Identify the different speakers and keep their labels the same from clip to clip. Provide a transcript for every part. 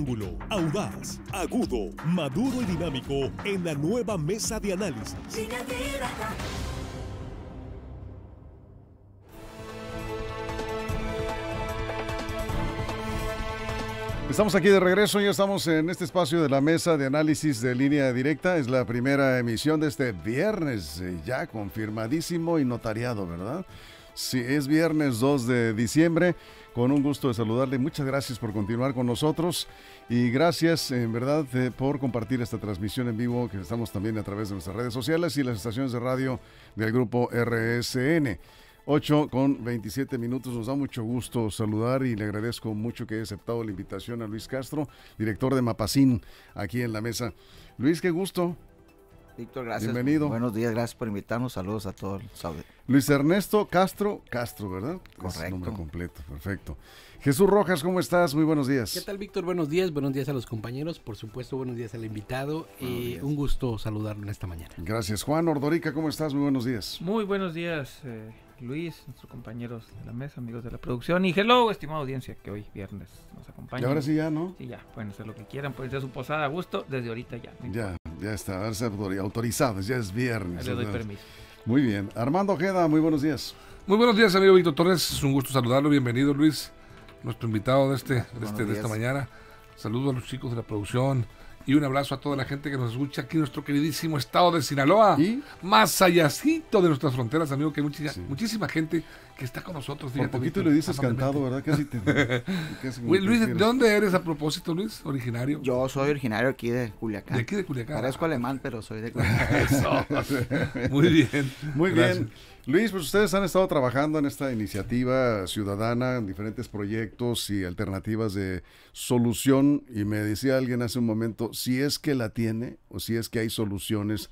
Speaker 1: ángulo, audaz, agudo, maduro y dinámico en la nueva mesa de análisis. Estamos aquí de regreso, y estamos en este espacio de la mesa de análisis de línea directa. Es la primera emisión de este viernes, eh, ya confirmadísimo y notariado, ¿verdad? Sí, es viernes 2 de diciembre con un gusto de saludarle. Muchas gracias por continuar con nosotros y gracias en verdad eh, por compartir esta transmisión en vivo que estamos también a través de nuestras redes sociales y las estaciones de radio del grupo RSN. 8 con 27 minutos. Nos da mucho gusto saludar y le agradezco mucho que haya aceptado la invitación a Luis Castro, director de Mapacín, aquí en la mesa. Luis, qué gusto.
Speaker 2: Víctor, gracias. Bienvenido.
Speaker 1: Buenos días, gracias por invitarnos. Saludos a todos. sabe Luis Ernesto Castro, Castro, ¿verdad? Correcto. nombre completo, perfecto. Jesús Rojas, ¿cómo estás? Muy buenos días. ¿Qué
Speaker 3: tal, Víctor? Buenos días, buenos días a los compañeros, por supuesto, buenos días al invitado. y eh, un gusto saludarlo en esta mañana.
Speaker 4: Gracias. Juan
Speaker 1: Ordorica, ¿cómo estás? Muy buenos días.
Speaker 3: Muy
Speaker 4: buenos días, eh, Luis, nuestros compañeros de la mesa, amigos de la producción. Y hello, estimada audiencia, que hoy viernes nos acompaña. Y ahora sí ya, ¿no? Sí, ya, pueden hacer lo que quieran, pueden hacer su posada a gusto desde ahorita ya.
Speaker 1: Ya. Ya está, a ver si autorizadas, ya es viernes. Le doy permiso. Muy bien. Armando Ojeda, muy buenos días. Muy buenos días, amigo Víctor
Speaker 5: Torres. Es un gusto saludarlo. Bienvenido, Luis, nuestro invitado de, este, de, este, de esta mañana. Saludo a los chicos de la producción, y un abrazo a toda la gente que nos escucha aquí en nuestro queridísimo estado de Sinaloa. Más allácito de nuestras fronteras, amigo, que hay muchísima gente que está con nosotros.
Speaker 1: un Por poquito dices cantado, ¿verdad? Casi te, Luis, ¿de dónde eres
Speaker 2: a propósito, Luis?
Speaker 1: ¿Originario? Yo soy originario aquí de Culiacán. ¿De aquí de Culiacán? Parezco alemán, pero soy de Culiacán. Eso. Muy bien. Muy bien. Luis, pues ustedes han estado trabajando en esta iniciativa ciudadana, en diferentes proyectos y alternativas de solución, y me decía alguien hace un momento, si es que la tiene o si es que hay soluciones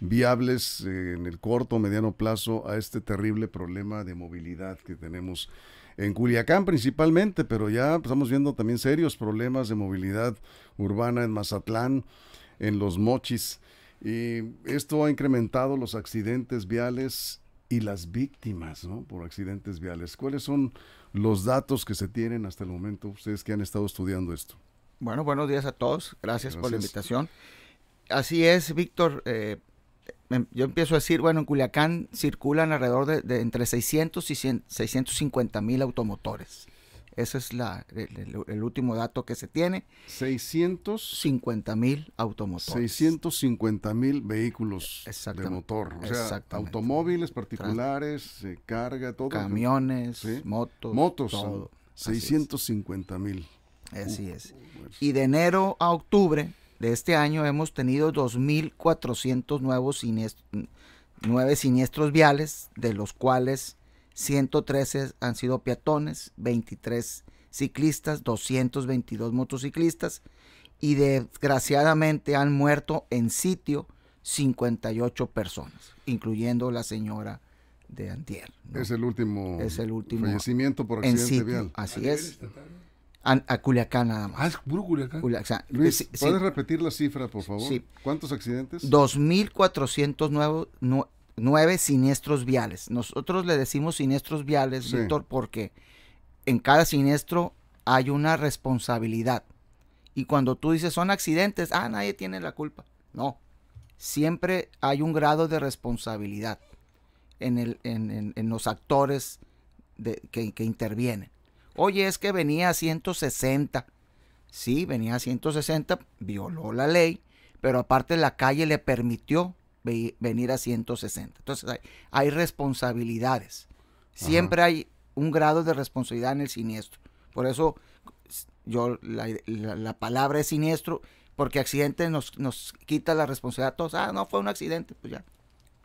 Speaker 1: viables eh, en el corto o mediano plazo a este terrible problema de movilidad que tenemos en Culiacán principalmente, pero ya estamos viendo también serios problemas de movilidad urbana en Mazatlán, en los mochis. Y esto ha incrementado los accidentes viales y las víctimas por accidentes viales. ¿Cuáles son los datos que se tienen hasta el momento, ustedes que han estado estudiando esto?
Speaker 2: Bueno, buenos días a todos. Gracias, por la invitación. Así es, Víctor. Eh, em, yo empiezo a decir, bueno, en Culiacán circulan alrededor de, entre 600 y 650 mil automotores. Ese es la, el, último dato que se tiene.
Speaker 1: 650 mil automotores. 650 mil vehículos de motor. O sea, automóviles particulares, carga, todo. Camiones, motos. Motos. Todo. 650 mil. Así es. Uh, pues.
Speaker 2: y de enero a octubre de este año hemos tenido 2.400 nuevos siniestros, nueve siniestros viales, de los cuales 113 han sido peatones, 23 ciclistas, 222 motociclistas y desgraciadamente han muerto en sitio 58 personas, incluyendo la señora de Antier. Es el último es el último fallecimiento por accidente en vial. Así es. A, Culiacán nada más. Ah, Culiacán. ¿puedes
Speaker 1: repetir la cifra, por favor? ¿Cuántos accidentes?
Speaker 2: 2,400 nuevos... Nueve siniestros viales. Nosotros le decimos siniestros viales, Víctor, porque en cada siniestro hay una responsabilidad. Y cuando tú dices son accidentes, ah, nadie tiene la culpa. No, siempre hay un grado de responsabilidad en, el, los actores de, que, que, intervienen. Oye, es que venía a 160. Sí, venía a 160, violó la ley, pero aparte la calle le permitió venir a 160. Entonces hay, responsabilidades. Siempre hay un grado de responsabilidad en el siniestro. Por eso yo la, palabra es siniestro, porque accidente nos, nos quita la responsabilidad todos. Ah, no, fue un accidente, pues ya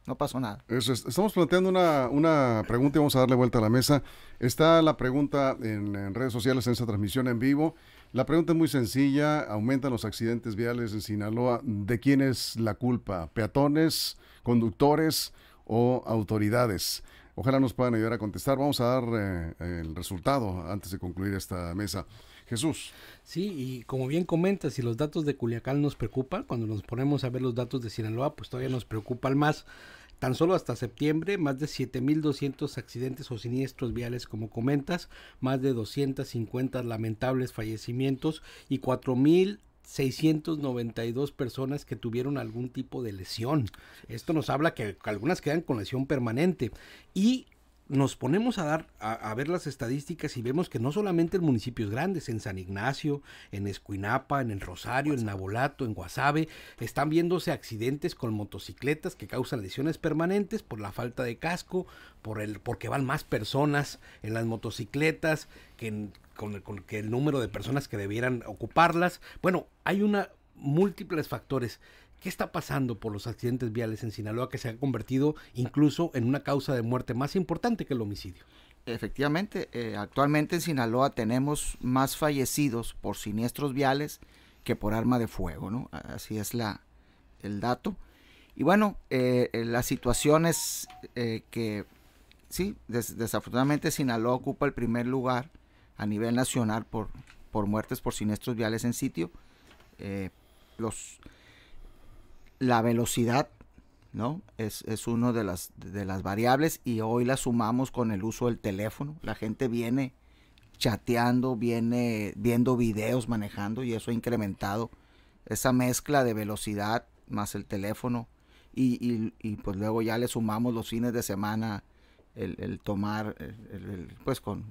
Speaker 2: no pasó nada.
Speaker 1: Eso Estamos planteando una, pregunta y vamos a darle vuelta a la mesa. Está la pregunta en, en redes sociales en esa transmisión en vivo. La pregunta es muy sencilla. Aumentan los accidentes viales en Sinaloa. ¿De quién es la culpa? ¿Peatones, conductores o autoridades? Ojalá nos puedan ayudar a contestar. Vamos a dar
Speaker 3: eh, el resultado antes de concluir esta mesa. Jesús. Sí, y como bien comentas, si los datos de Culiacán nos preocupan, cuando nos ponemos a ver los datos de Sinaloa, pues todavía nos preocupan más. Tan solo hasta septiembre, más de 7.200 accidentes o siniestros viales, como comentas, más de 250 lamentables fallecimientos y 4692 personas que tuvieron algún tipo de lesión. Esto nos habla que algunas quedan con lesión permanente. Y nos ponemos a dar a, ver las estadísticas y vemos que no solamente en municipios grandes, en San Ignacio, en Escuinapa, en El Rosario, en Nabolato, en Guasave, están viéndose accidentes con motocicletas que causan lesiones permanentes por la falta de casco, por el porque van más personas en las motocicletas que con, el, que el número de personas que debieran ocuparlas. Bueno, hay una múltiples factores ¿Qué está pasando por los accidentes viales en Sinaloa que se han convertido incluso en una causa de muerte más importante que el homicidio?
Speaker 2: Efectivamente, eh, actualmente en Sinaloa tenemos más fallecidos por siniestros viales que por arma de fuego, ¿no? Así es la, el dato. Y bueno, eh, eh, las situaciones que, sí, desafortunadamente Sinaloa ocupa el primer lugar a nivel nacional por, por muertes por siniestros viales en sitio. los la velocidad, ¿no? Es, es una de las, de las variables y hoy la sumamos con el uso del teléfono. La gente viene chateando, viene viendo videos, manejando y eso ha incrementado esa mezcla de velocidad más el teléfono y, pues luego ya le sumamos los fines de semana el, tomar, el, pues con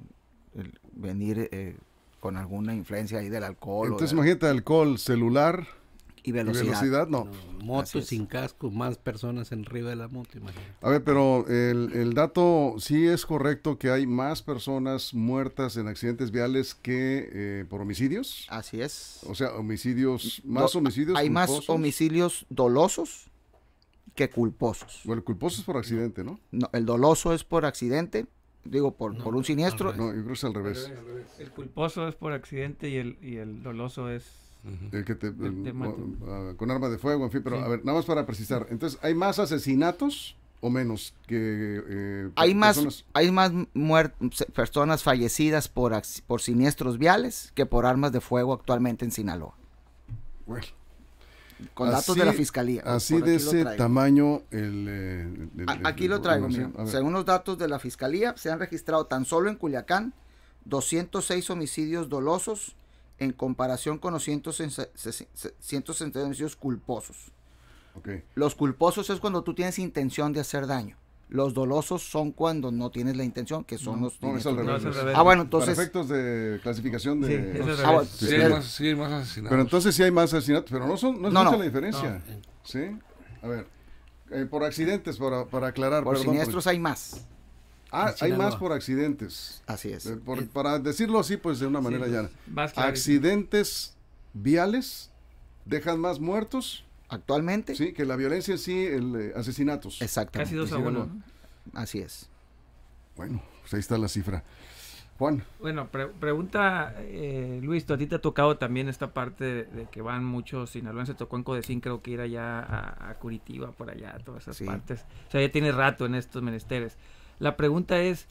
Speaker 2: el venir eh, con alguna influencia ahí del alcohol. Entonces imagínate
Speaker 1: alcohol, celular, y velocidad.
Speaker 3: no. sin casco, más personas en arriba de la moto, imagínate.
Speaker 1: A ver, pero el, dato sí es correcto que hay más personas muertas en accidentes viales que eh, por homicidios.
Speaker 3: Así es.
Speaker 1: O sea, homicidios, más homicidios. Hay más homicidios dolosos que
Speaker 2: culposos. Bueno, el culposo es por accidente, ¿no? No, el doloso es por accidente digo, por, por un
Speaker 1: siniestro. No, incluso al
Speaker 2: revés.
Speaker 4: El culposo es por accidente y el, y el doloso es eh, eh,
Speaker 1: ah, con armas de fuego, en fin, pero a ver, nada más para precisar. Entonces, ¿hay más asesinatos o menos que eh, hay más
Speaker 2: hay más personas fallecidas por por siniestros viales que por armas de fuego actualmente en Sinaloa.
Speaker 1: Con datos de la fiscalía. Así de ese tamaño aquí lo traigo, según
Speaker 2: los datos de la fiscalía se han registrado tan solo en Culiacán 206 homicidios dolosos en comparación con los 160 culposos. Los culposos es cuando tú tienes intención de hacer daño. Los dolosos son cuando no tienes la intención, que son los... No, ah, bueno, entonces...
Speaker 1: efectos de clasificación de... Sí, más, asesinatos. Pero entonces sí hay más asesinatos, pero no, son, no es mucha la diferencia. ¿Sí? A ver, eh, por accidentes, para, aclarar. Por pues. siniestros hay más. Ah, hay más por accidentes. Así es. Eh, eh, para decirlo así, pues de una manera pues, ya. llana. accidentes viales dejan más muertos. Actualmente. Sí, que la violencia sí, el eh, asesinatos. Exactamente. Casi dos a uno. Así es. Bueno, pues, ahí está la cifra.
Speaker 4: Juan. Bueno, pregunta Luis, a ti te ha tocado también esta parte de, que van muchos se Tocó en Codecín, creo que ir allá a, Curitiba, por allá, todas esas partes. O sea, ya tiene rato en estos menesteres. La pregunta es,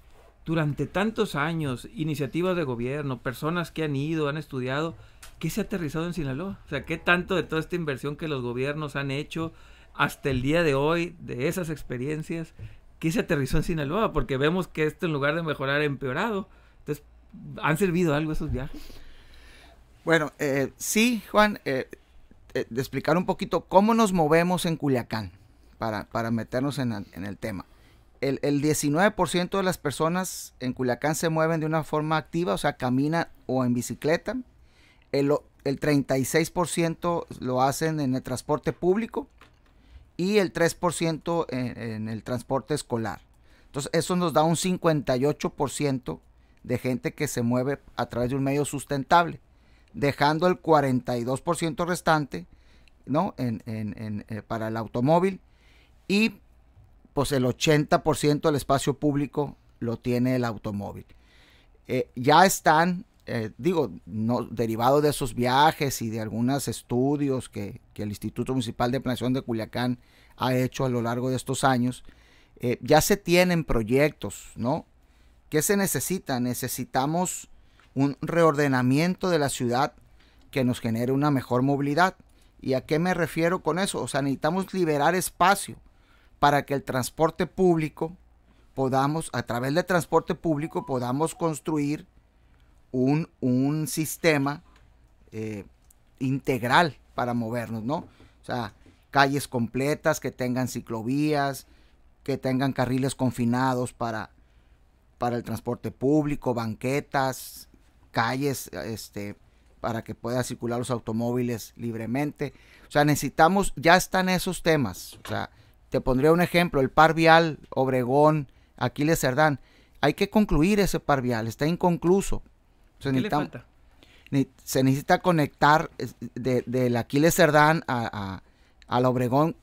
Speaker 4: durante tantos años, iniciativas de gobierno, personas que han ido, han estudiado, ¿qué se ha aterrizado en Sinaloa? O sea, ¿qué tanto de toda esta inversión que los gobiernos han hecho hasta el día de hoy, de esas experiencias, qué se aterrizó en Sinaloa? Porque vemos que esto en lugar de mejorar ha empeorado. Entonces, ¿han servido algo esos viajes? Bueno, eh, sí,
Speaker 2: Juan, eh, eh, de explicar un poquito cómo nos movemos en Culiacán para, para meternos en el tema el, 19% de las personas en Culiacán se mueven de una forma activa, o sea, camina o en bicicleta. El, 36% lo hacen en el transporte público y el 3% en, el transporte escolar. Entonces, eso nos da un 58% de gente que se mueve a través de un medio sustentable, dejando el 42% restante ¿no? en, eh, para el automóvil y pues el 80% del espacio público lo tiene el automóvil. Eh, ya están, eh, digo, no, derivado de esos viajes y de algunos estudios que, el Instituto Municipal de Planeación de Culiacán ha hecho a lo largo de estos años, eh, ya se tienen proyectos, ¿no? ¿Qué se necesita? Necesitamos un reordenamiento de la ciudad que nos genere una mejor movilidad. ¿Y a qué me refiero con eso? O sea, necesitamos liberar espacio para que el transporte público podamos, a través del transporte público, podamos construir un, un sistema eh, integral para movernos, ¿no? O sea, calles completas, que tengan ciclovías, que tengan carriles confinados para, para el transporte público, banquetas, calles, este, para que puedan circular los automóviles libremente. O sea, necesitamos, ya están esos temas. O sea, te pondría un ejemplo, el par vial Obregón, Aquiles Cerdán. Hay que concluir ese par vial, está inconcluso. Se, se necesita conectar del Aquiles Cerdán a, al Obregón,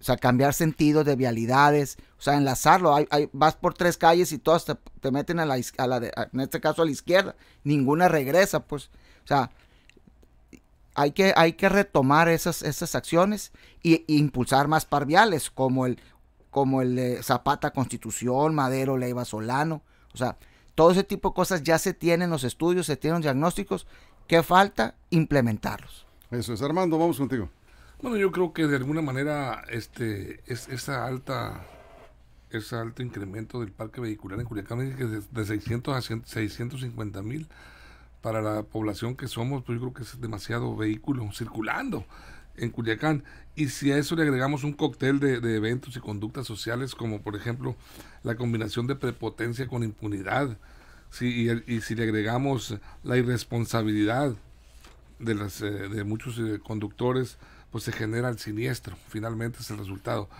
Speaker 2: o sea, cambiar sentido de vialidades, o sea, enlazarlo. Hay, vas por tres calles y todas te, meten a la, a la en este caso a la izquierda, ninguna regresa, pues. O sea, hay que, hay que retomar esas, esas acciones e, impulsar más parviales como el, como el Zapata Constitución, Madero, Leiva Solano. O sea, todo ese tipo de cosas ya se tienen los estudios, se tienen los diagnósticos. ¿Qué falta? Implementarlos.
Speaker 1: Eso es. Armando, vamos contigo.
Speaker 5: Bueno, yo creo que de alguna manera este, esa alta ese alto incremento del parque vehicular en Culiacán es de, 600 a 650 mil para la población que somos, pues yo creo que es demasiado vehículo circulando en Culiacán. Y si a eso le agregamos un cóctel de, eventos y conductas sociales, como por ejemplo la combinación de prepotencia con impunidad, y, si le agregamos la irresponsabilidad de, las, eh, de muchos eh, conductores, pues se genera el siniestro, finalmente es el resultado.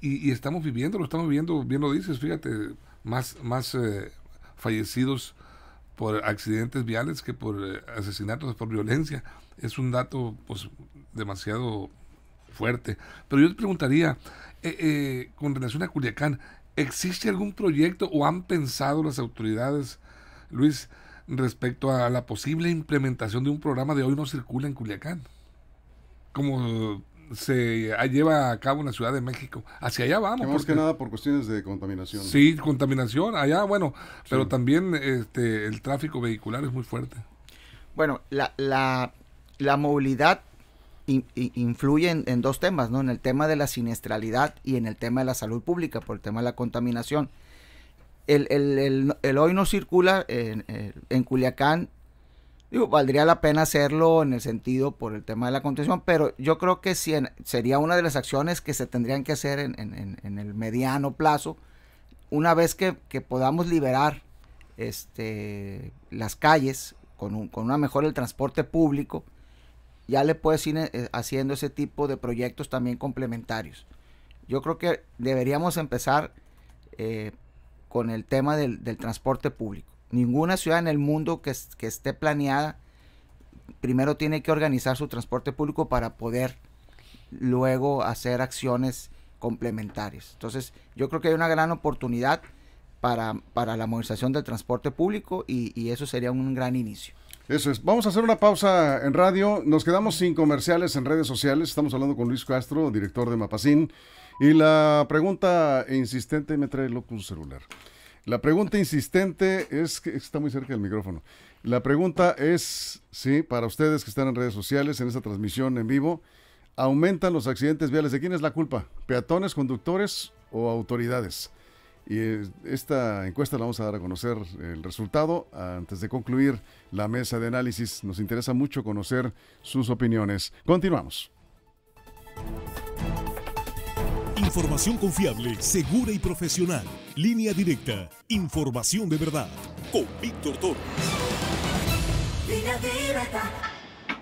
Speaker 5: Y, estamos viviendo, lo estamos viviendo, bien lo dices, fíjate, más, más eh, fallecidos por accidentes viales que por eh, asesinatos, por violencia. Es un dato pues demasiado fuerte. Pero yo te preguntaría, eh, eh, con relación a Culiacán, ¿existe algún proyecto o han pensado las autoridades, Luis, respecto a la posible implementación de un programa de Hoy no circula en Culiacán? Como se ah, lleva a cabo en la Ciudad de México. Hacia allá vamos. más que nada
Speaker 1: por cuestiones de contaminación. Sí,
Speaker 5: contaminación, allá, bueno, pero también este, el tráfico vehicular es muy fuerte.
Speaker 2: Bueno, la, la, la movilidad influye en, dos temas, ¿no? En el tema de la siniestralidad y en el tema de la salud pública, por el tema de la contaminación. El, hoy no circula en, eh, en Culiacán valdría la pena hacerlo en el sentido por el tema de la contención, pero yo creo que sería una de las acciones que se tendrían que hacer en, el mediano plazo, una vez que, podamos liberar este, las calles con, una mejora del transporte público, ya le puedes ir eh, haciendo ese tipo de proyectos también complementarios. Yo creo que deberíamos empezar eh, con el tema del transporte público. Ninguna ciudad en el mundo que, esté planeada primero tiene que organizar su transporte público para poder luego hacer acciones complementarias. Entonces, yo creo que hay una gran oportunidad para, la modernización del transporte público
Speaker 1: y, eso sería un gran inicio. Eso es. Vamos a hacer una pausa en radio. Nos quedamos sin comerciales en redes sociales. Estamos hablando con Luis Castro, director de Mapacín. Y la pregunta insistente me trae loco un celular. La pregunta insistente es que está muy cerca del micrófono. La pregunta es, sí, para ustedes que están en redes sociales, en esta transmisión en vivo, ¿aumentan los accidentes viales? ¿De quién es la culpa? ¿Peatones, conductores o autoridades? Y eh, esta encuesta la vamos a dar a conocer el resultado antes de concluir la mesa de análisis. Nos interesa mucho conocer sus opiniones. Continuamos. Información confiable, segura y profesional. Línea directa. Información de verdad. Con Víctor Torres.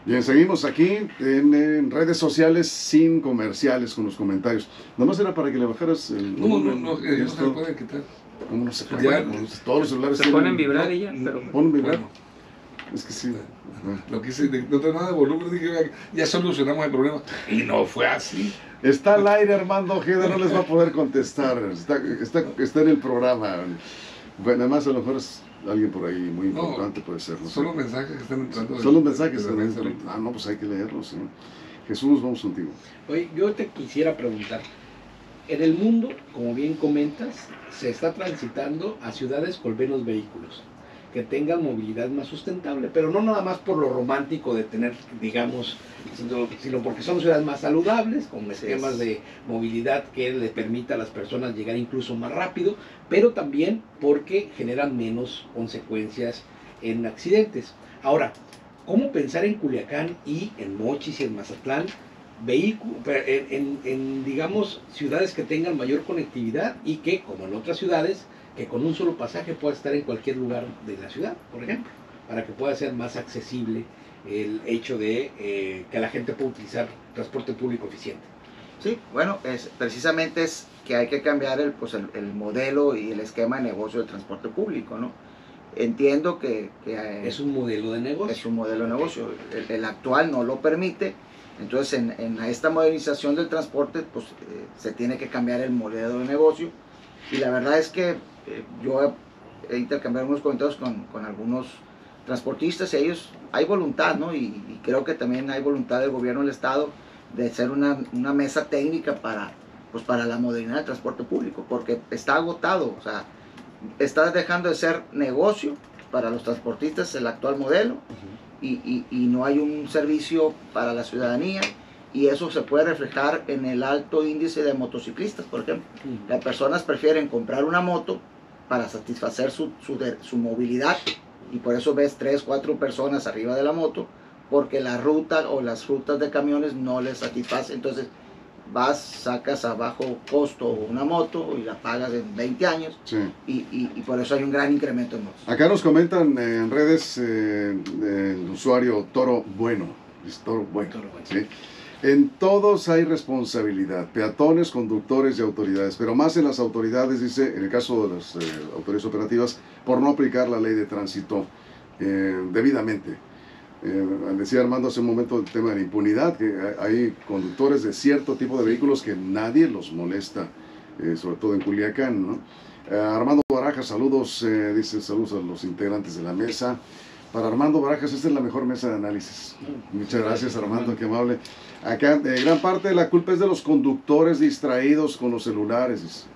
Speaker 1: Bien, seguimos aquí en, redes sociales sin comerciales con los comentarios. más era para que le bajaras el. No, no, no, no, eh, no se puede quitar. No, no se puede. todos los celulares. Se ponen vibrar
Speaker 5: y ya, Ponen vibrar. Es que sí, lo que hice no tengo nada de volumen, dije, ya solucionamos el problema. Y no fue así.
Speaker 1: Está al aire Armando Ojeda, no les va a poder contestar. Está, en el programa. Bueno, además a lo mejor es alguien por ahí muy importante, puede ser. solo mensajes
Speaker 5: que están entrando. solo mensajes que están
Speaker 1: Ah, no, pues hay que leerlos.
Speaker 3: Jesús, vamos contigo. Oye, yo te quisiera preguntar. En el mundo, como bien comentas, se está transitando a ciudades con menos vehículos que tengan movilidad más sustentable, pero no nada más por lo romántico de tener, digamos, sino, porque son ciudades más saludables, con esquemas de movilidad que le permita a las personas llegar incluso más rápido, pero también porque generan menos consecuencias en accidentes. Ahora, ¿cómo pensar en Culiacán y en Mochis y en Mazatlán? Vehículo, en digamos ciudades que tengan mayor conectividad y que como en otras ciudades que con un solo pasaje pueda estar en cualquier lugar de la ciudad, por ejemplo, para que pueda ser más accesible el hecho de eh, que la gente pueda utilizar transporte público eficiente. Sí, bueno, es, precisamente es que hay
Speaker 2: que cambiar el, pues el, modelo y el esquema de negocio del transporte público, ¿no? Entiendo que... es un modelo de negocio. Es un modelo de negocio. El, actual no lo permite. Entonces, en, esta modernización del transporte, pues eh, se tiene que cambiar el modelo de negocio. Y la verdad es que eh, yo he intercambiado unos comentarios con, con, algunos transportistas y ellos, hay voluntad, ¿no? Y, creo que también hay voluntad del gobierno del Estado de hacer una, una, mesa técnica para, pues, para la modernidad del transporte público, porque está agotado, o sea, está dejando de ser negocio para los transportistas el actual modelo y, y, y no hay un servicio para la ciudadanía y eso se puede reflejar en el alto índice de motociclistas, por ejemplo. Las personas prefieren comprar una moto para satisfacer su, su, su movilidad y por eso ves tres, cuatro personas arriba de la moto porque la ruta o las rutas de camiones no les satisface. Entonces vas, sacas a bajo costo una moto y la pagas en 20 años y, y, por eso hay un gran incremento en motos.
Speaker 1: Acá nos comentan en redes eh, el usuario Toro Bueno. Es Toro Bueno. En todos hay responsabilidad, peatones, conductores y autoridades, pero más en las autoridades, dice, en el caso de las eh, autoridades operativas, por no aplicar la ley de tránsito eh, debidamente. Eh, decía Armando hace un momento el tema de la impunidad, que hay conductores de cierto tipo de vehículos que nadie los molesta, sobre todo en Culiacán, ¿no? Armando Baraja, saludos, dice saludos a los integrantes de la mesa. Para Armando Barajas, esta es la mejor mesa de análisis. Mm. Muchas gracias, Armando, qué amable. Acá, eh, gran parte de la culpa es de los conductores distraídos con los celulares.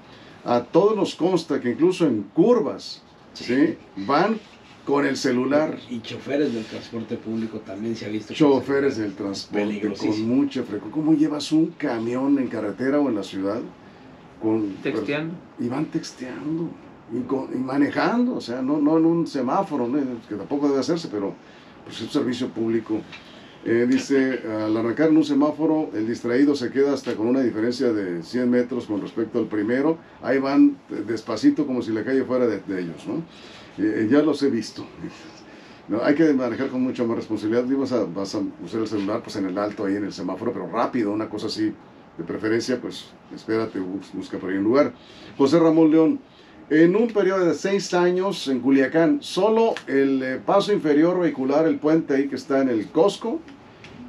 Speaker 1: A todos nos consta que incluso en curvas, ¿sí? Van con el celular. Y choferes del transporte público también se ha visto. Choferes del transporte con mucha frecuencia. ¿Cómo llevas un camión en carretera o en la ciudad? Con, texteando. Y van texteando y, manejando, o sea, no, no en un semáforo, que tampoco debe hacerse, pero pues, es un servicio público. Eh, dice, al arrancar en un semáforo, el distraído se queda hasta con una diferencia de 100 metros con respecto al primero. Ahí van despacito como si la calle fuera de, ellos, ¿no? Eh, eh, ya los he visto. No, hay que manejar con mucha más responsabilidad. Vas a, vas a usar el celular pues en el alto, ahí en el semáforo, pero rápido, una cosa así. De preferencia, pues espérate, busca por ahí un lugar. José Ramón León, en un periodo de seis años en Culiacán, solo el eh, paso inferior vehicular, el puente ahí que está en el Cosco,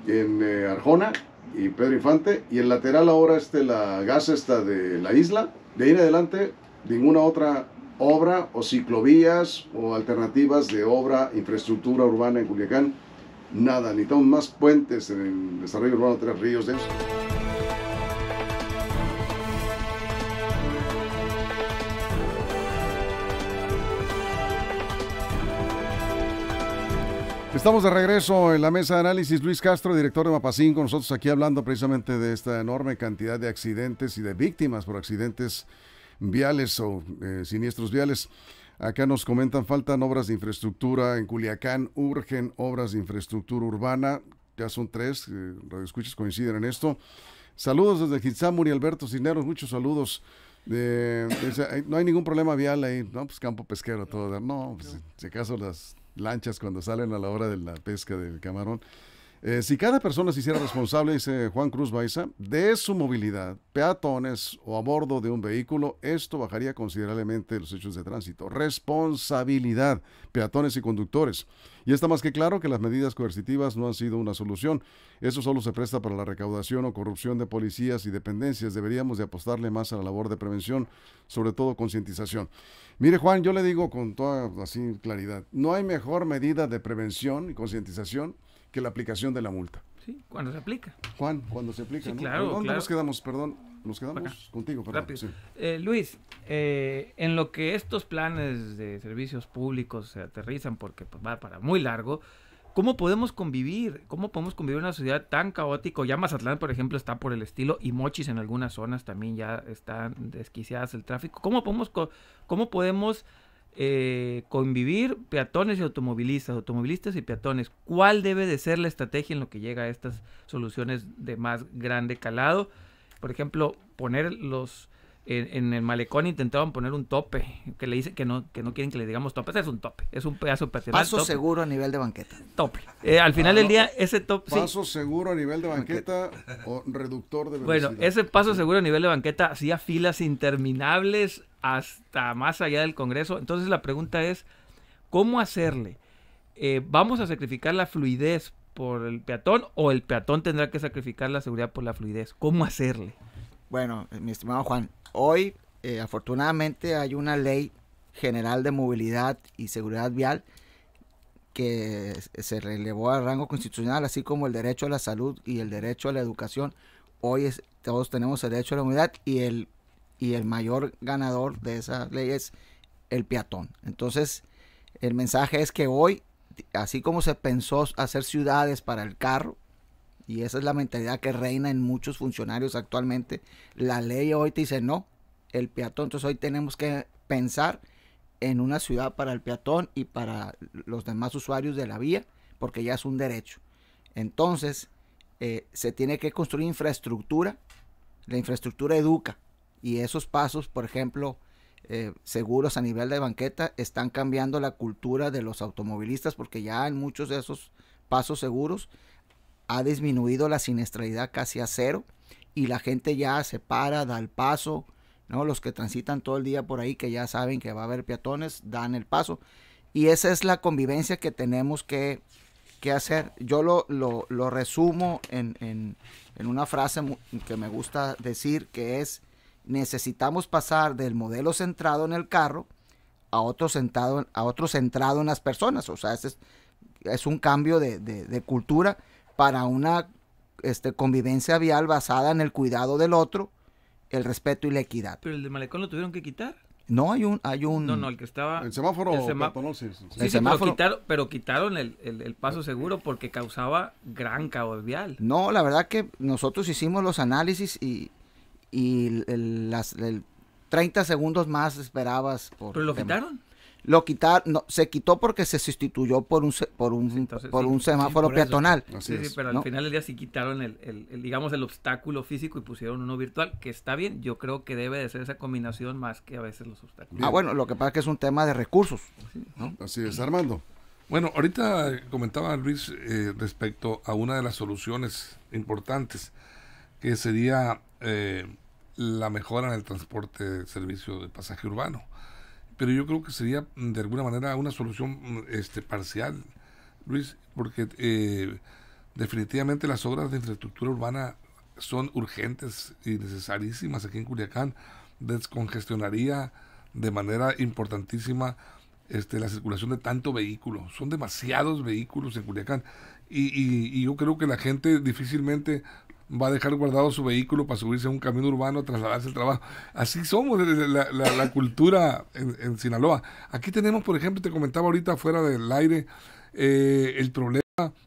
Speaker 1: en eh, Arjona y Pedro Infante, y el lateral ahora este, la gas está de la isla, de ahí en adelante, ninguna otra obra o ciclovías o alternativas de obra, infraestructura urbana en Culiacán, nada, necesitamos más puentes en el desarrollo urbano de Tres Ríos de eso. Estamos de regreso en la mesa de análisis. Luis Castro, director de Mapacín, con nosotros aquí hablando precisamente de esta enorme cantidad de accidentes y de víctimas por accidentes viales o eh, siniestros viales. Acá nos comentan, faltan obras de infraestructura en Culiacán, urgen obras de infraestructura urbana. Ya son tres, Los eh, escuchas coinciden en esto. Saludos desde Gitsamur y Alberto Cineros, muchos saludos. Eh, no hay ningún problema vial ahí, no, pues campo pesquero, todo. No, pues, si acaso las lanchas cuando salen a la hora de la pesca del camarón. Eh, si cada persona se hiciera responsable, dice Juan Cruz Baiza, de su movilidad, peatones o a bordo de un vehículo, esto bajaría considerablemente los hechos de tránsito. Responsabilidad, peatones y conductores. Y está más que claro que las medidas coercitivas no han sido una solución. Eso solo se presta para la recaudación o corrupción de policías y dependencias. Deberíamos de apostarle más a la labor de prevención, sobre todo concientización. Mire, Juan, yo le digo con toda así claridad, no hay mejor medida de prevención y concientización que la aplicación de la multa.
Speaker 4: Sí, cuando se aplica.
Speaker 1: Juan, cuando se aplica. claro, ¿Dónde nos quedamos? Perdón, nos quedamos contigo. Perdón,
Speaker 4: eh, Luis, eh, en lo que estos planes de servicios públicos se aterrizan, porque pues, va para muy largo, ¿cómo podemos convivir? ¿Cómo podemos convivir en una sociedad tan caótica? Ya Mazatlán, por ejemplo, está por el estilo, y Mochis en algunas zonas también ya están desquiciadas el tráfico. podemos, cómo podemos eh, convivir peatones y automovilistas, automovilistas y peatones. ¿Cuál debe de ser la estrategia en lo que llega a estas soluciones de más grande calado? Por ejemplo, poner los en, el malecón intentaban poner un tope, que le dicen que no, que no quieren que le digamos tope, es un tope, es un pedazo Paso seguro a nivel de banqueta. Tope. al final del día, ese tope. Paso
Speaker 1: seguro a nivel de banqueta, o reductor de velocidad. Bueno, ese
Speaker 4: paso seguro a nivel de banqueta hacía filas interminables hasta más allá del Congreso. Entonces la pregunta es, ¿cómo hacerle? Eh, ¿Vamos a sacrificar la fluidez por el peatón o el peatón tendrá que sacrificar la seguridad por la fluidez?
Speaker 2: ¿Cómo hacerle?
Speaker 4: Bueno, mi estimado Juan, Hoy,
Speaker 2: eh, afortunadamente, hay una ley general de movilidad y seguridad vial que se relevó al rango constitucional, así como el derecho a la salud y el derecho a la educación. Hoy todos tenemos el derecho a la unidad y el, y el mayor ganador de esa ley es el peatón. Entonces, el mensaje es que hoy, así como se pensó hacer ciudades para el carro, y esa es la mentalidad que reina en muchos funcionarios actualmente. La ley hoy te dice no, el peatón. Entonces hoy tenemos que pensar en una ciudad para el peatón y para los demás usuarios de la vía, porque ya es un derecho. Entonces, eh, se tiene que construir infraestructura. La infraestructura educa. Y esos pasos, por ejemplo, eh, seguros a nivel de banqueta, están cambiando la cultura de los automovilistas, porque ya en muchos de esos pasos seguros ha disminuido la siniestralidad casi a cero y la gente ya se para, da el paso, ¿no? Los que transitan todo el día por ahí, que ya saben que va a haber peatones, dan el paso. Y esa es la convivencia que tenemos que, hacer. Yo lo, resumo en, una frase que me gusta decir, que es, necesitamos pasar del modelo centrado en el carro a otro, sentado, a otro centrado en las personas. O sea, es, un cambio de cultura para una este, convivencia vial basada en el cuidado del otro, el respeto y la equidad.
Speaker 4: Pero el de Malecón lo tuvieron que quitar. No, hay un, hay un... No, no, el que estaba... El semáforo. El sí, El semáforo. Pero, quitaron, pero quitaron, el, paso seguro porque causaba gran caos vial. No, la
Speaker 2: verdad que nosotros hicimos los análisis y, y las, 30 segundos más esperabas por... ¿Pero lo quitaron? lo quitar, no, se quitó porque se sustituyó por un por un, por un semáforo peatonal. Sí, sí, pero al
Speaker 4: final del día sí quitaron el, el, digamos el obstáculo físico y pusieron uno virtual, que está bien, yo creo que debe de ser esa combinación más que a veces los obstáculos. Ah, bueno,
Speaker 1: lo que pasa es que es un tema de recursos. Así es, Armando.
Speaker 5: Bueno, ahorita comentaba Luis eh, respecto a una de las soluciones importantes, que sería eh, la mejora en el transporte de servicio de pasaje urbano pero yo creo que sería mm, de alguna manera una solución mm, este, parcial, Luis, porque eh, definitivamente las obras de infraestructura urbana son urgentes y necesarísimas aquí en Culiacán. Descongestionaría de manera importantísima este, la circulación de tanto vehículo. Son demasiados vehículos en Culiacán. y, yo creo que la gente difícilmente va a dejar guardado su vehículo para subirse a un camino urbano, trasladarse al trabajo. Así somos la, la, cultura en, Sinaloa. Aquí tenemos, por ejemplo, te comentaba ahorita fuera del aire, eh, el problema,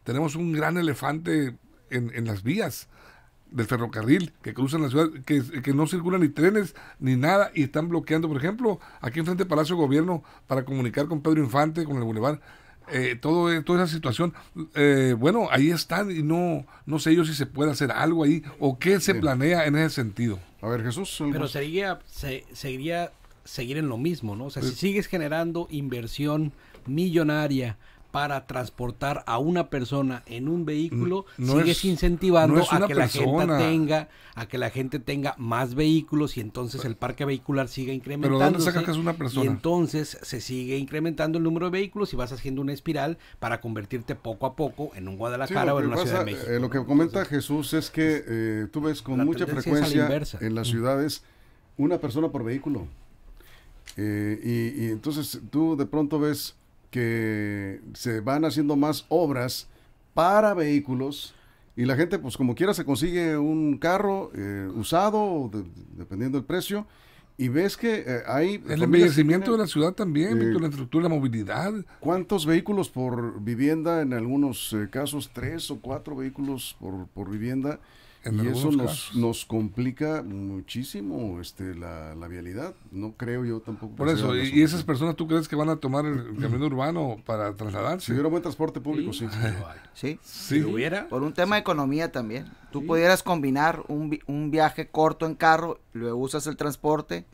Speaker 5: tenemos un gran elefante en, las vías del ferrocarril que cruzan la ciudad, que, que, no circulan ni trenes ni nada y están bloqueando, por ejemplo, aquí enfrente del Palacio de Gobierno para comunicar con Pedro Infante, con el Boulevard, eh, todo, eh, toda esa situación, eh, bueno, ahí están y no, no sé yo si se puede hacer algo ahí o qué se planea en ese sentido. A ver, Jesús. Pero
Speaker 3: seguiría se, seguiría seguir en lo mismo, ¿no? O sea, si eh. sigues generando inversión millonaria, para transportar a una persona en un vehículo sigues incentivando a que la gente tenga a que la gente tenga más vehículos y entonces el parque vehicular sigue incrementando una persona y entonces se sigue incrementando el número de vehículos y vas haciendo una espiral para convertirte poco a poco en un Guadalajara o en una Ciudad de México
Speaker 1: eh, lo que comenta Jesús es que pues, eh, tú ves con mucha frecuencia en las ciudades una persona por vehículo eh, y entonces tú de pronto ves que se van haciendo más obras para vehículos y la gente pues como quiera se consigue un carro eh, usado dependiendo del precio y ves que eh, hay el envejecimiento de la ciudad también eh, la infraestructura la movilidad cuántos vehículos por vivienda en algunos casos tres o cuatro vehículos por, por vivienda y eso nos, complica muchísimo este, la, vialidad. No creo yo tampoco. Por eso, y, esas
Speaker 5: personas tú crees que van a tomar el camino urbano para
Speaker 2: trasladarse? Si hubiera buen transporte público, sí. Sí. Si hubiera. Por un tema de economía también. Tú pudieras combinar un, un viaje corto en carro, luego usas el transporte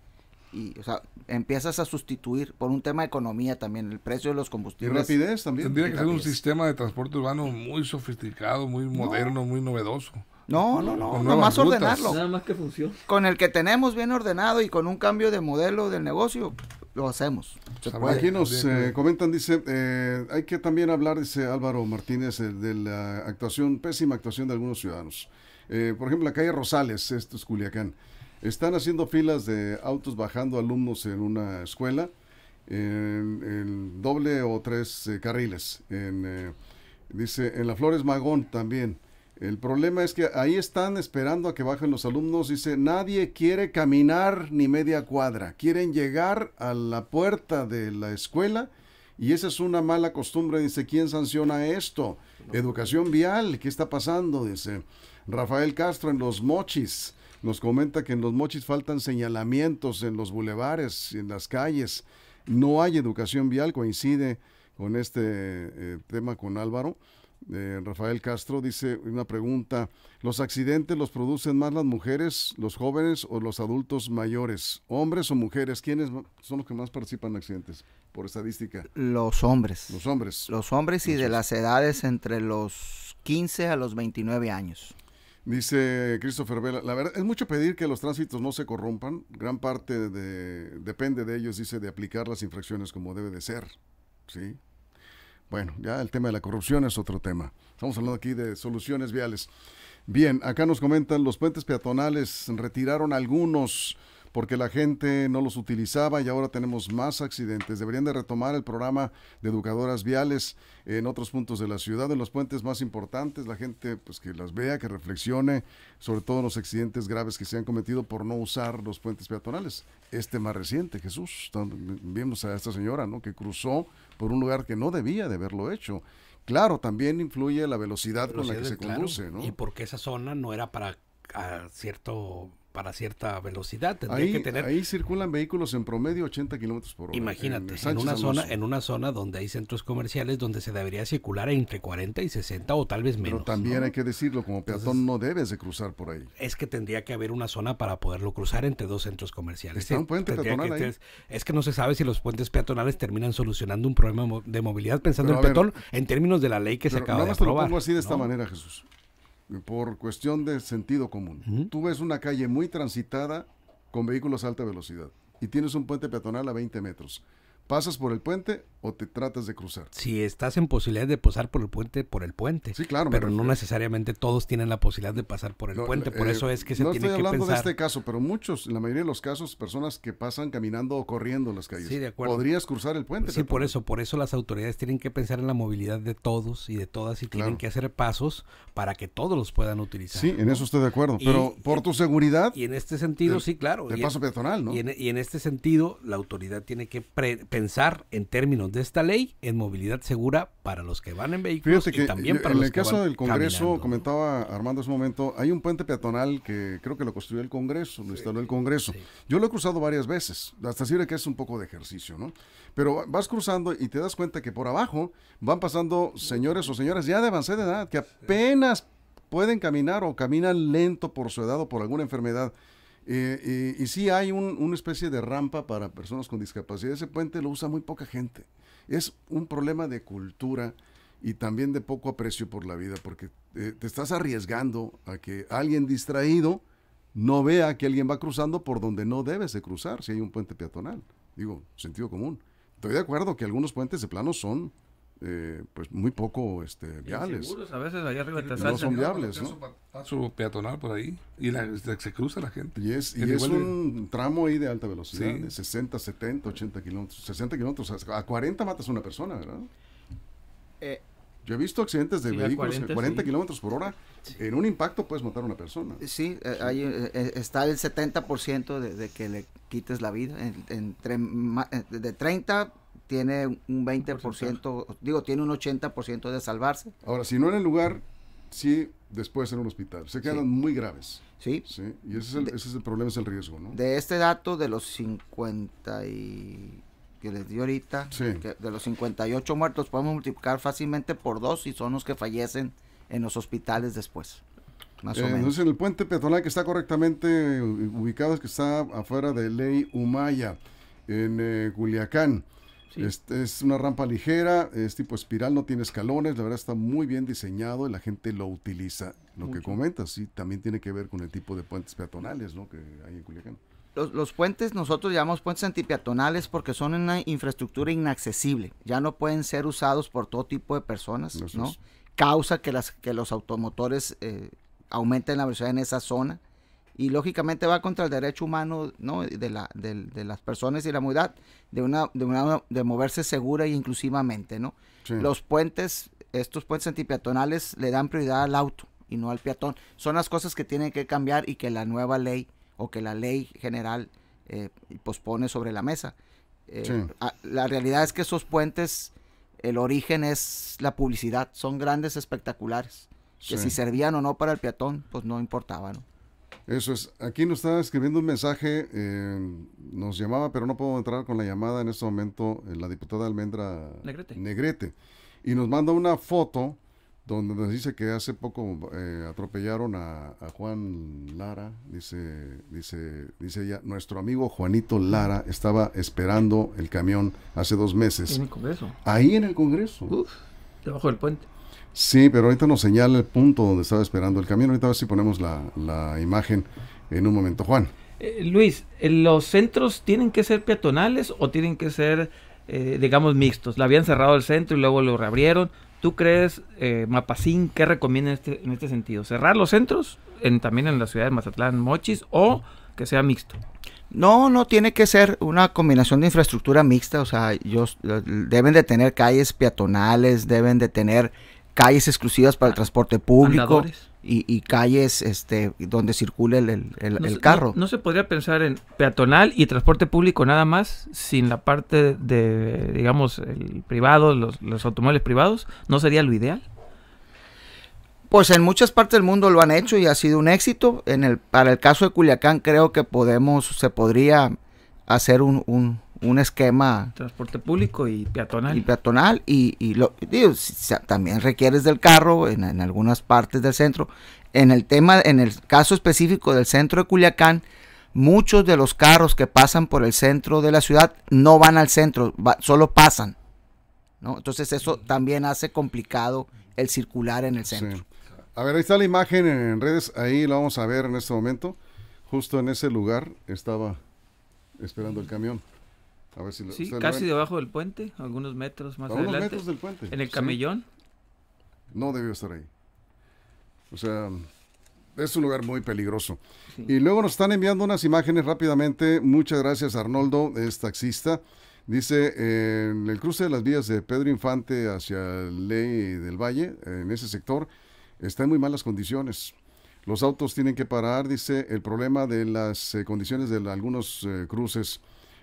Speaker 2: y o sea, empiezas a sustituir por un tema de economía también, el precio de los combustibles. Y rapidez también.
Speaker 5: Tendría que ser un sistema de transporte urbano muy sofisticado, muy moderno, muy novedoso.
Speaker 1: No, no, no, nada
Speaker 2: más ordenarlo. Nada
Speaker 4: más que funcione.
Speaker 2: Con el que tenemos bien ordenado y con un cambio de modelo del negocio, lo hacemos. Aquí nos eh,
Speaker 1: comentan, dice, eh, hay que también hablar, dice Álvaro Martínez, eh, de la actuación, pésima actuación de algunos ciudadanos. por ejemplo, la calle Rosales, esto es Culiacán. Están haciendo filas de autos bajando alumnos en una escuela, en, doble o tres carriles. En, dice, en la Flores Magón también. El problema es que ahí están esperando a que bajen los alumnos. Dice, nadie quiere caminar ni media cuadra. Quieren llegar a la puerta de la escuela y esa es una mala costumbre. Dice, ¿quién sanciona esto? Educación vial, ¿qué está pasando? Dice Rafael Castro en los mochis. Nos comenta que en los mochis faltan señalamientos en los bulevares, en las calles. No hay educación vial, coincide con este eh, tema con Álvaro. Eh, Rafael Castro, dice una pregunta, ¿los accidentes los producen más las mujeres, los jóvenes o los adultos mayores? ¿Hombres o mujeres? ¿Quiénes son los que más participan en accidentes por estadística?
Speaker 2: Los hombres. Los
Speaker 1: hombres. Los hombres y de las edades entre los 15 a los 29 años. Dice Christopher Vela, la verdad es mucho pedir que los tránsitos no se corrompan, gran parte depende de ellos, dice, de aplicar las infracciones como debe de ser, ¿sí? Bueno, ya el tema de la corrupción es otro tema. Estamos hablando aquí de soluciones viales. Bien, acá nos comentan los puentes peatonales retiraron algunos porque la gente no los utilizaba y ahora tenemos más accidentes. Deberían de retomar el programa de educadoras viales en otros puntos de la ciudad, en los puentes más importantes, la gente pues que las vea, que reflexione, sobre todo los accidentes graves que se han cometido por no usar los puentes peatonales. Este más reciente, Jesús, vimos a esta señora, ¿no? que cruzó por un lugar que no debía de haberlo hecho. Claro, también influye la velocidad, con la que se conduce, Y porque
Speaker 3: esa zona no era para ah, cierto para cierta velocidad. Tendría que tener... ahí
Speaker 1: circulan vehículos en promedio 80 kilómetros por hora. Imagínate, en, una zona, en
Speaker 3: una zona donde hay centros comerciales donde se debería circular entre 40 y 60 o tal vez menos. Pero también hay que decirlo, como peatón no debes de cruzar por ahí. Es que tendría que haber una zona para poderlo cruzar entre dos centros comerciales. Es, que no se sabe si los puentes peatonales terminan solucionando un problema de movilidad pensando en peatón en términos de la ley que se acaba de aprobar. Te lo pongo
Speaker 1: así de esta manera, Jesús por cuestión de sentido común. Tú ves una calle muy transitada con vehículos a alta velocidad y tienes un puente peatonal a 20 metros ¿Pasas por el puente o te tratas de cruzar?
Speaker 3: Si estás en posibilidad de pasar por el puente, por el puente. Sí, claro. Pero no necesariamente todos tienen la posibilidad de pasar por el puente. Por eh, eso es que se tiene que pensar. No estoy hablando de este
Speaker 1: caso, pero muchos, en la mayoría de los casos, personas que pasan caminando o corriendo las calles. Sí,
Speaker 3: de acuerdo. Podrías cruzar el puente. Sí, por eso. Por eso las autoridades tienen que pensar en la movilidad de todos y de todas y tienen que hacer pasos para que todos los puedan utilizar. Sí, en eso
Speaker 1: estoy de acuerdo. pero
Speaker 3: por tu seguridad. Y en este sentido, sí, claro. El paso peatonal, ¿no? Y en, este sentido, la autoridad tiene que pensar en términos de esta ley en movilidad segura para los que van en vehículos que y también eh, para los que en el caso del Congreso
Speaker 1: comentaba Armando hace un momento hay un puente peatonal que creo que lo construyó el Congreso lo instaló el Congreso yo lo he cruzado varias veces hasta sirve que es un poco de ejercicio no pero vas cruzando y te das cuenta que por abajo van pasando señores o señoras ya de avanzada edad que apenas pueden caminar o caminan lento por su edad o por alguna enfermedad eh, y, si sí hay una especie de rampa para personas con discapacidad. Ese puente lo usa muy poca gente. Es un problema de cultura y también de poco aprecio por la vida, porque eh, te estás arriesgando a que alguien distraído no vea que alguien va cruzando por donde no debes de cruzar si hay un puente peatonal. Digo, sentido común. Estoy de acuerdo que algunos puentes de plano son eh, pues muy poco este, viales. a veces arriba No son viables,
Speaker 5: Su peatonal por ahí y este, se cruza la gente.
Speaker 1: Y es, un tramo ahí de alta velocidad, de 60, 70, 80 kilómetros. 60 kilómetros, a 40 matas a una persona, ¿verdad? Eh. Yo he visto accidentes de vehículos a 40, kilómetros por hora. En un impacto puedes matar a una persona. Sí, eh, está el 70% de, que le quites la
Speaker 2: vida. de 30 tiene un 20%, digo, tiene un 80% de salvarse.
Speaker 1: Ahora, si no en el lugar, sí, después en un hospital. Se quedan muy graves. Sí. sí. Y ese es, el, problema, es el riesgo, ¿no?
Speaker 2: De este dato, de los 50 y que les di ahorita, de los 58 muertos, podemos multiplicar fácilmente por dos y son los que fallecen en los hospitales después.
Speaker 1: Más o eh, menos. Entonces, el puente peatonal que está correctamente ubicado es que está afuera de Ley Humaya, en eh, Culiacán es una rampa ligera, es tipo espiral, no tiene escalones, la verdad está muy bien diseñado y la gente lo utiliza. Lo que comentas, sí, también tiene que ver con el tipo de puentes peatonales ¿no? que hay en Culiacán.
Speaker 2: Los, los, puentes nosotros llamamos puentes antipeatonales porque son una infraestructura inaccesible. Ya no pueden ser usados por todo tipo de personas, ¿no? Causa que, las, que los automotores eh, aumenten la velocidad en esa zona y lógicamente va contra el derecho humano de, la, las personas y la movilidad de, una, de, una, de moverse segura e inclusivamente. ¿no? Los puentes, estos puentes antipiatonales le dan prioridad al auto y no al peatón. Son las cosas que tienen que cambiar y que la nueva ley o que la ley general eh, pospone sobre la mesa. Eh, la realidad es que esos puentes, el origen es la publicidad, son grandes espectaculares, que si servían o no para el peatón, pues
Speaker 1: no importaba. ¿no? Eso es. Aquí nos está escribiendo un mensaje, eh, nos llamaba, pero no puedo entrar con la llamada en este momento, eh, la diputada Almendra Negrete. Y nos manda una foto donde nos dice que hace poco eh, atropellaron a, Juan Lara, dice, dice, dice ella, nuestro amigo Juanito Lara estaba esperando el camión hace dos meses. En el Congreso. Ahí en el Congreso. Uf, debajo del puente. Sí, pero ahorita nos señala el punto donde estaba esperando el camino, Ahorita a ver si ponemos la, imagen en un momento, Juan.
Speaker 4: Eh, Luis, eh, ¿los centros tienen que ser peatonales o tienen que ser, eh, digamos, mixtos? La habían cerrado el centro y luego lo reabrieron. ¿Tú crees, eh, Mapacín, qué recomienda este, en este sentido? ¿Cerrar los centros en, también en la ciudad de Mazatlán, Mochis, o que sea mixto? No, no tiene que
Speaker 2: ser una combinación de infraestructura mixta, o sea, ellos deben de tener calles peatonales, deben de tener calles exclusivas para el transporte público y, y calles este donde circule el, carro.
Speaker 4: No, se podría pensar en peatonal y transporte público nada más sin la parte de, digamos, el privado, los, los automóviles privados, ¿no sería lo ideal?
Speaker 2: Pues en muchas partes del mundo lo han hecho y ha sido un éxito. En el, para el caso de Culiacán creo que podemos, se podría hacer un un esquema...
Speaker 4: Transporte público y peatonal. Y
Speaker 2: peatonal, y, lo, también requieres del carro en, algunas partes del centro. En el tema, en el caso específico del centro de Culiacán, muchos de los carros que pasan por el centro de la ciudad no van al centro, solo pasan. ¿no? Entonces eso también hace complicado el circular en el centro.
Speaker 1: A ver, ahí está la imagen en redes, ahí lo vamos a ver en este momento. Justo en ese lugar estaba esperando el camión sí, casi
Speaker 4: debajo del puente, algunos metros más adelante. del puente. ¿En el camellón?
Speaker 1: No debió estar ahí. O sea, es un lugar muy peligroso. Y luego nos están enviando unas imágenes rápidamente. Muchas gracias, Arnoldo, es taxista. Dice, eh, en el cruce de las vías de Pedro Infante hacia Ley del Valle, en ese sector, está en muy malas condiciones. Los autos tienen que parar, dice, el problema de las eh, condiciones de algunos eh, cruces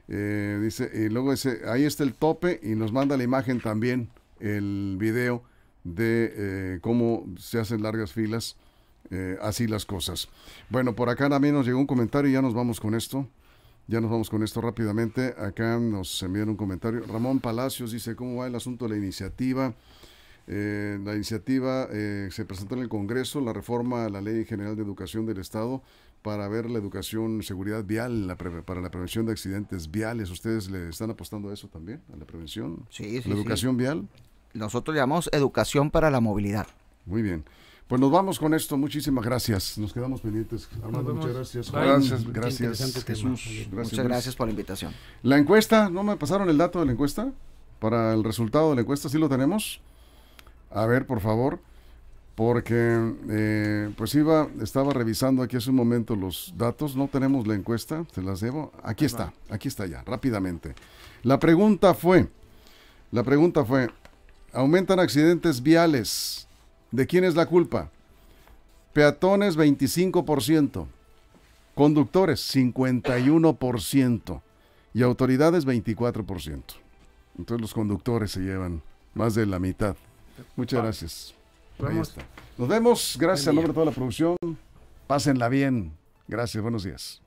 Speaker 1: eh, dice, y luego dice, ahí está el tope y nos manda la imagen también, el video de eh, cómo se hacen largas filas, eh, así las cosas. Bueno, por acá también nos llegó un comentario y ya nos vamos con esto. Ya nos vamos con esto rápidamente. Acá nos envían un comentario. Ramón Palacios dice, ¿cómo va el asunto de la iniciativa? la iniciativa se presentó en el Congreso, la reforma a la Ley General de Educación del Estado para ver la educación, seguridad vial, para la prevención de accidentes viales. ¿Ustedes le están apostando a eso también, a la prevención? Sí, sí. ¿La educación vial? Nosotros llamamos educación para la movilidad. Muy bien. Pues nos vamos con esto. Muchísimas gracias. Nos quedamos pendientes. Armando, muchas gracias. Gracias, gracias, Jesús. muchas gracias por la invitación. La encuesta, ¿no me pasaron el dato de la encuesta? Para el resultado de la encuesta, ¿sí lo tenemos? A ver, por favor porque eh, pues iba, estaba revisando aquí hace un momento los datos, no tenemos la encuesta, se las debo. Aquí está, aquí está ya, rápidamente. La pregunta fue, la pregunta fue, aumentan accidentes viales, ¿de quién es la culpa? Peatones 25%, conductores 51% y autoridades 24%. Entonces los conductores se llevan más de la mitad. Muchas gracias. Nos vemos. Gracias a nombre de toda la producción. Pásenla bien. Gracias. Buenos días.